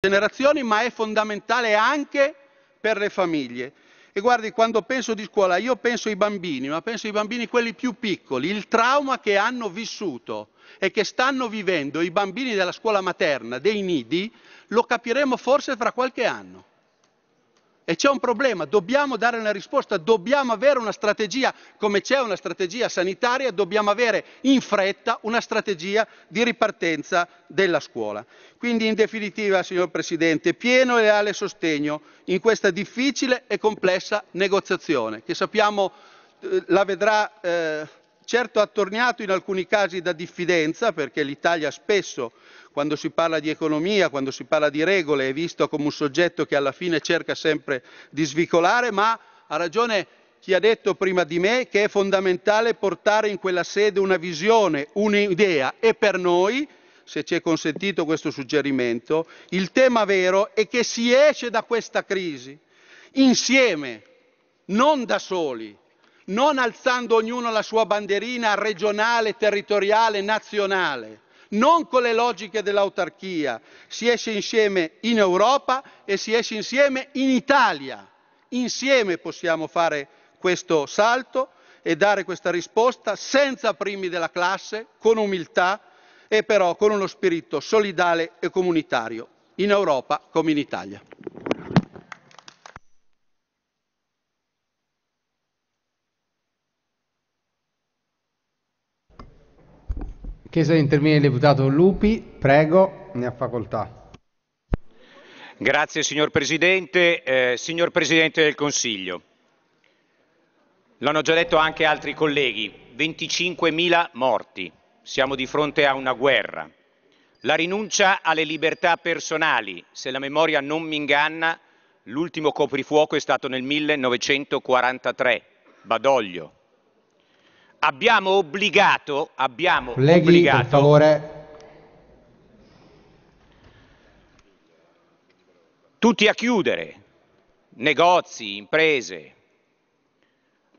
generazioni, ma è fondamentale anche per le famiglie. E guardi, quando penso di scuola, io penso ai bambini, ma penso ai bambini quelli più piccoli, il trauma che hanno vissuto e che stanno vivendo i bambini della scuola materna, dei nidi, lo capiremo forse fra qualche anno. E c'è un problema, dobbiamo dare una risposta, dobbiamo avere una strategia, come c'è una strategia sanitaria, dobbiamo avere in fretta una strategia di ripartenza della scuola. Quindi in definitiva, signor Presidente, pieno e leale sostegno in questa difficile e complessa negoziazione che sappiamo eh, la vedrà eh, certo attorniato in alcuni casi da diffidenza, perché l'Italia spesso, quando si parla di economia, quando si parla di regole, è vista come un soggetto che alla fine cerca sempre di svicolare, ma ha ragione chi ha detto prima di me che è fondamentale portare in quella sede una visione, un'idea e per noi, se ci è consentito questo suggerimento, il tema vero è che si esce da questa crisi insieme, non da soli non alzando ognuno la sua banderina regionale, territoriale, nazionale, non con le logiche dell'autarchia. Si esce insieme in Europa e si esce insieme in Italia. Insieme possiamo fare questo salto e dare questa risposta senza primi della classe, con umiltà e però con uno spirito solidale e comunitario, in Europa come in Italia. Chiesa di intervenire il deputato Lupi, prego, ne ha facoltà. Grazie signor Presidente. Eh, signor Presidente del Consiglio, l'hanno già detto anche altri colleghi, 25.000 morti, siamo di fronte a una guerra. La rinuncia alle libertà personali, se la memoria non mi inganna, l'ultimo coprifuoco è stato nel 1943, Badoglio, abbiamo obbligato, abbiamo Colleghi, obbligato... per favore... Tutti a chiudere, negozi, imprese.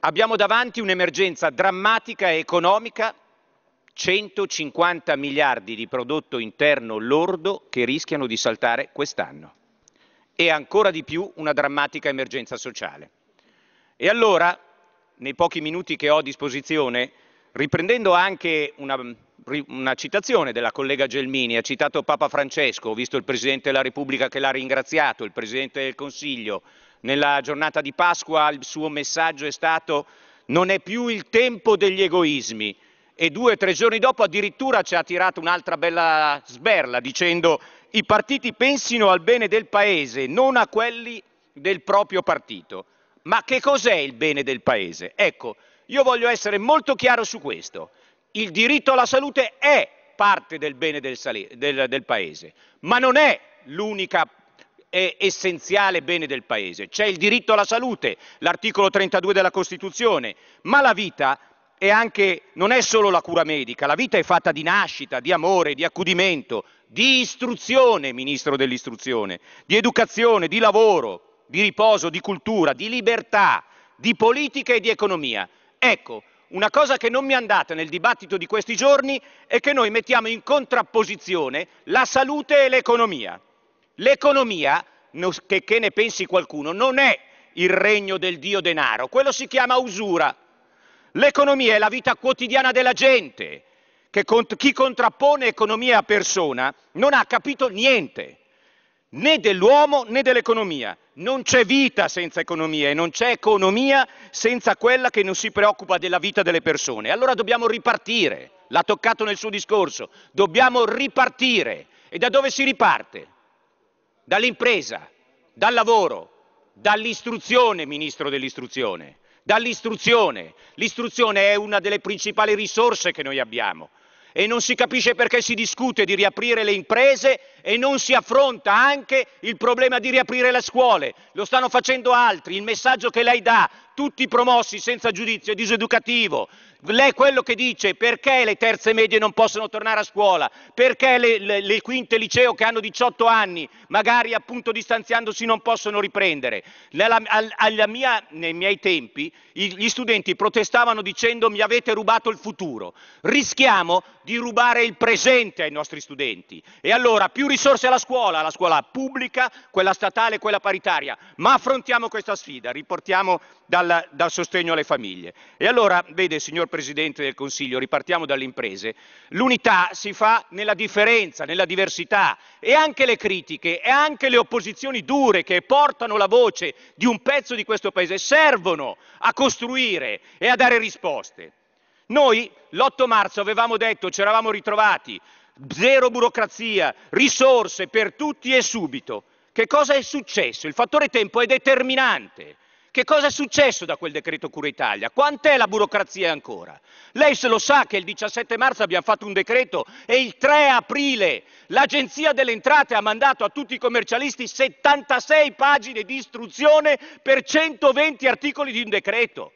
Abbiamo davanti un'emergenza drammatica e economica, 150 miliardi di prodotto interno lordo che rischiano di saltare quest'anno e ancora di più una drammatica emergenza sociale. E allora nei pochi minuti che ho a disposizione, riprendendo anche una, una citazione della collega Gelmini, ha citato Papa Francesco, ho visto il Presidente della Repubblica che l'ha ringraziato, il Presidente del Consiglio, nella giornata di Pasqua il suo messaggio è stato non è più il tempo degli egoismi e due o tre giorni dopo addirittura ci ha tirato un'altra bella sberla dicendo i partiti pensino al bene del Paese, non a quelli del proprio partito. Ma che cos'è il bene del Paese? Ecco, io voglio essere molto chiaro su questo. Il diritto alla salute è parte del bene del, del, del Paese, ma non è l'unica essenziale bene del Paese. C'è il diritto alla salute, l'articolo 32 della Costituzione, ma la vita è anche, non è solo la cura medica, la vita è fatta di nascita, di amore, di accudimento, di istruzione, Ministro dell'Istruzione, di educazione, di lavoro, di riposo, di cultura, di libertà, di politica e di economia. Ecco, una cosa che non mi è andata nel dibattito di questi giorni è che noi mettiamo in contrapposizione la salute e l'economia. L'economia, che, che ne pensi qualcuno, non è il regno del dio denaro, quello si chiama usura. L'economia è la vita quotidiana della gente, che cont- chi contrappone economia a persona non ha capito niente, né dell'uomo né dell'economia. Non c'è vita senza economia e non c'è economia senza quella che non si preoccupa della vita delle persone. Allora dobbiamo ripartire, l'ha toccato nel suo discorso, dobbiamo ripartire. E da dove si riparte? Dall'impresa, dal lavoro, dall'istruzione, Ministro dell'Istruzione, dall'istruzione. L'istruzione è una delle principali risorse che noi abbiamo e non si capisce perché si discute di riaprire le imprese e non si affronta anche il problema di riaprire le scuole. Lo stanno facendo altri, il messaggio che lei dà tutti promossi senza giudizio, è diseducativo. Lei quello che dice perché le terze medie non possono tornare a scuola, perché le, le, le quinte liceo che hanno 18 anni, magari appunto distanziandosi, non possono riprendere. Nella, alla mia, nei miei tempi gli studenti protestavano dicendo mi avete rubato il futuro. Rischiamo di rubare il presente ai nostri studenti. E allora più risorse alla scuola, alla scuola pubblica, quella statale, quella paritaria. Ma affrontiamo questa sfida, riportiamo dalla dal, dal sostegno alle famiglie. E allora, vede, signor Presidente del Consiglio, ripartiamo dalle imprese, l'unità si fa nella differenza, nella diversità e anche le critiche e anche le opposizioni dure che portano la voce di un pezzo di questo Paese servono a costruire e a dare risposte. Noi l'8 marzo avevamo detto, ci eravamo ritrovati, zero burocrazia, risorse per tutti e subito. Che cosa è successo? Il fattore tempo è determinante. Che cosa è successo da quel decreto Cura Italia? Quant'è la burocrazia ancora? Lei se lo sa che il 17 marzo abbiamo fatto un decreto e il 3 aprile l'Agenzia delle Entrate ha mandato a tutti i commercialisti 76 pagine di istruzione per 120 articoli di un decreto.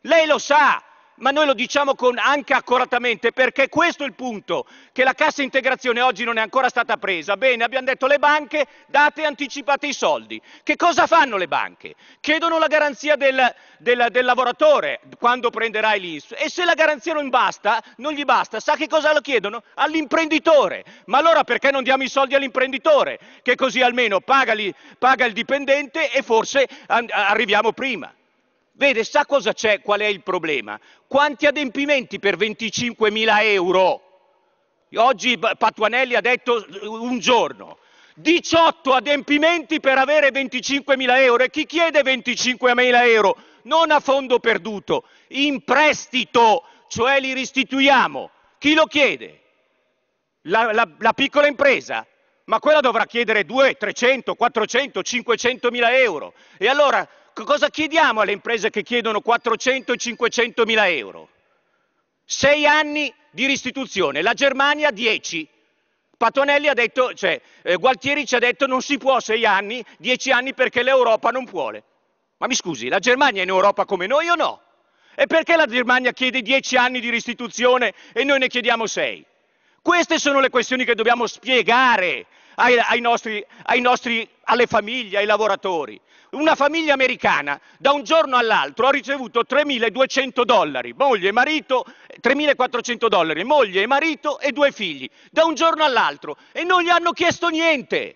Lei lo sa ma noi lo diciamo con, anche accuratamente perché questo è il punto, che la cassa integrazione oggi non è ancora stata presa. Bene, abbiamo detto le banche, date e anticipate i soldi. Che cosa fanno le banche? Chiedono la garanzia del, del, del lavoratore quando prenderai l'INS e se la garanzia non basta, non gli basta, sa che cosa lo chiedono? All'imprenditore. Ma allora perché non diamo i soldi all'imprenditore? Che così almeno paga, paga il dipendente e forse arriviamo prima. Vede, sa cosa c'è, qual è il problema? Quanti adempimenti per 25.000 euro? Oggi Patuanelli ha detto un giorno. 18 adempimenti per avere 25.000 euro. E chi chiede 25.000 euro? Non a fondo perduto, in prestito, cioè li restituiamo. Chi lo chiede? La, la, la piccola impresa? Ma quella dovrà chiedere 2, 300, 400, 500.000 euro. E allora Ecco, cosa chiediamo alle imprese che chiedono 400 e 500 mila euro? Sei anni di restituzione, la Germania 10. Patonelli ha detto, cioè eh, Gualtieri ci ha detto non si può sei anni, dieci anni perché l'Europa non vuole. Ma mi scusi, la Germania è in Europa come noi o no? E perché la Germania chiede dieci anni di restituzione e noi ne chiediamo sei? Queste sono le questioni che dobbiamo spiegare ai, ai nostri, ai nostri, alle famiglie, ai lavoratori. Una famiglia americana da un giorno all'altro ha ricevuto 3.200 dollari, moglie e marito, 3.400 dollari, moglie e marito e due figli, da un giorno all'altro e non gli hanno chiesto niente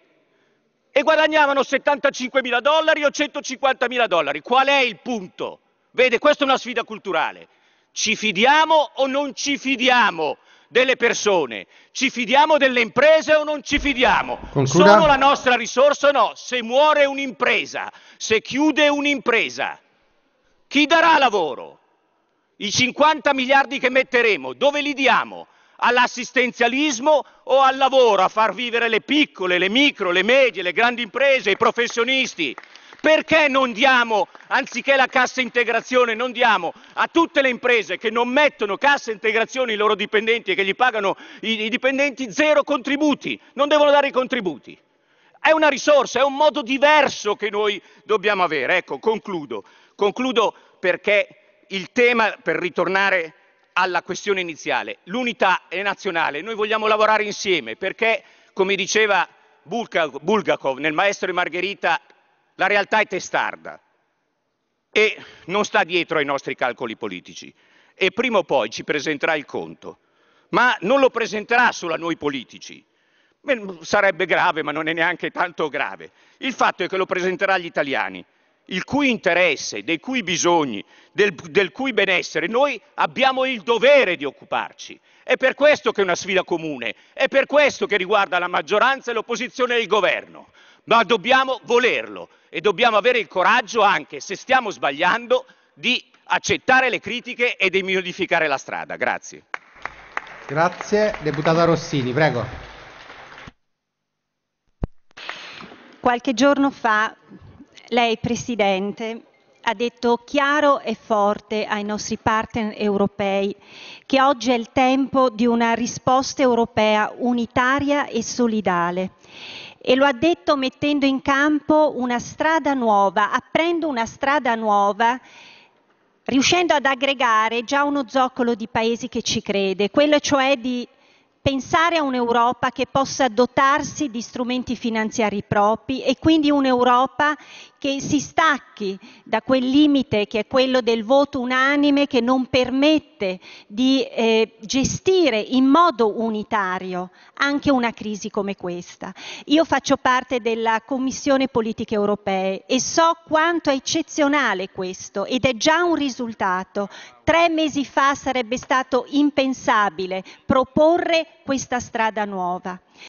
e guadagnavano 75.000 dollari o 150.000 dollari. Qual è il punto? Vede, questa è una sfida culturale. Ci fidiamo o non ci fidiamo delle persone. Ci fidiamo delle imprese o non ci fidiamo? Concluda. Sono la nostra risorsa o no? Se muore un'impresa, se chiude un'impresa, chi darà lavoro? I 50 miliardi che metteremo, dove li diamo? all'assistenzialismo o al lavoro, a far vivere le piccole, le micro, le medie, le grandi imprese, i professionisti. Perché non diamo, anziché la cassa integrazione, non diamo a tutte le imprese che non mettono cassa integrazione ai loro dipendenti e che gli pagano i, i dipendenti zero contributi? Non devono dare i contributi. È una risorsa, è un modo diverso che noi dobbiamo avere. Ecco, concludo. Concludo perché il tema, per ritornare alla questione iniziale, l'unità è nazionale, noi vogliamo lavorare insieme perché, come diceva Bulgakov nel Maestro e Margherita, la realtà è testarda e non sta dietro ai nostri calcoli politici e prima o poi ci presenterà il conto, ma non lo presenterà solo a noi politici. Sarebbe grave, ma non è neanche tanto grave. Il fatto è che lo presenterà agli italiani, il cui interesse, dei cui bisogni, del, del cui benessere noi abbiamo il dovere di occuparci. È per questo che è una sfida comune, è per questo che riguarda la maggioranza e l'opposizione e il governo ma dobbiamo volerlo e dobbiamo avere il coraggio anche, se stiamo sbagliando, di accettare le critiche e di modificare la strada. Grazie. Grazie. Deputata Rossini, prego. Qualche giorno fa lei, Presidente, ha detto chiaro e forte ai nostri partner europei che oggi è il tempo di una risposta europea unitaria e solidale e lo ha detto mettendo in campo una strada nuova, aprendo una strada nuova riuscendo ad aggregare già uno zoccolo di paesi che ci crede, quello cioè di pensare a un'Europa che possa dotarsi di strumenti finanziari propri e quindi un'Europa che si stacchi da quel limite che è quello del voto unanime che non permette di eh, gestire in modo unitario anche una crisi come questa. Io faccio parte della Commissione Politiche Europee e so quanto è eccezionale questo ed è già un risultato. Tre mesi fa sarebbe stato impensabile proporre questa strada nuova.